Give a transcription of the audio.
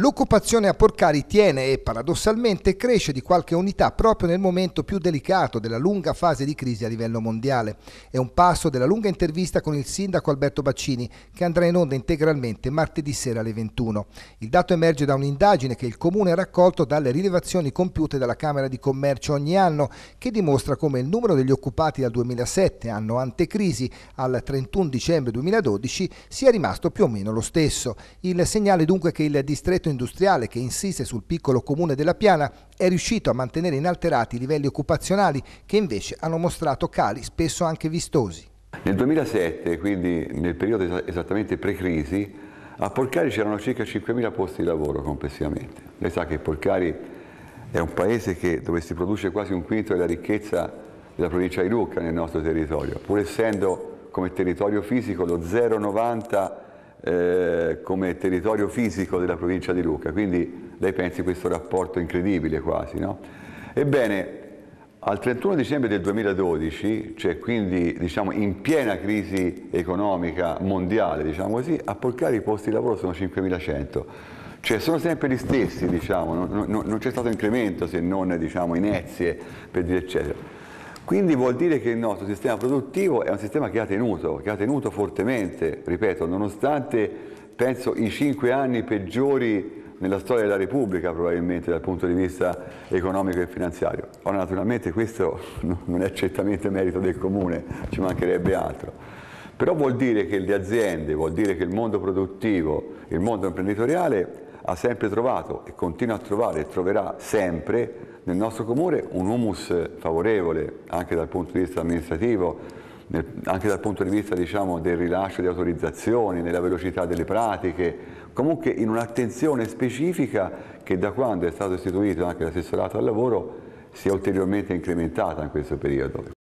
L'occupazione a Porcari tiene e paradossalmente cresce di qualche unità proprio nel momento più delicato della lunga fase di crisi a livello mondiale. È un passo della lunga intervista con il sindaco Alberto Baccini che andrà in onda integralmente martedì sera alle 21. Il dato emerge da un'indagine che il comune ha raccolto dalle rilevazioni compiute dalla Camera di Commercio ogni anno che dimostra come il numero degli occupati dal 2007, anno antecrisi, al 31 dicembre 2012 sia rimasto più o meno lo stesso. Il segnale dunque che il distretto distretto industriale che insiste sul piccolo comune della Piana è riuscito a mantenere inalterati i livelli occupazionali che invece hanno mostrato cali spesso anche vistosi. Nel 2007, quindi nel periodo esattamente pre-crisi, a Porcari c'erano circa 5.000 posti di lavoro complessivamente. Lei sa che Porcari è un paese che, dove si produce quasi un quinto della ricchezza della provincia di Lucca nel nostro territorio, pur essendo come territorio fisico lo 0,90 eh, come territorio fisico della provincia di Lucca, quindi lei pensi questo rapporto incredibile quasi, no? Ebbene, al 31 dicembre del 2012, cioè quindi diciamo, in piena crisi economica mondiale, diciamo così, a Porcari i posti di lavoro sono 5.100. Cioè sono sempre gli stessi, diciamo, non, non, non c'è stato incremento se non diciamo, inezie per dire eccetera. Quindi vuol dire che il nostro sistema produttivo è un sistema che ha tenuto, che ha tenuto fortemente, ripeto, nonostante penso i cinque anni peggiori nella storia della Repubblica probabilmente dal punto di vista economico e finanziario. Ora naturalmente questo non è certamente merito del comune, ci mancherebbe altro. Però vuol dire che le aziende, vuol dire che il mondo produttivo, il mondo imprenditoriale ha sempre trovato e continua a trovare e troverà sempre nel nostro comune un humus favorevole anche dal punto di vista amministrativo, nel, anche dal punto di vista diciamo, del rilascio di autorizzazioni, nella velocità delle pratiche, comunque in un'attenzione specifica che da quando è stato istituito anche l'assessorato al lavoro si è ulteriormente incrementata in questo periodo.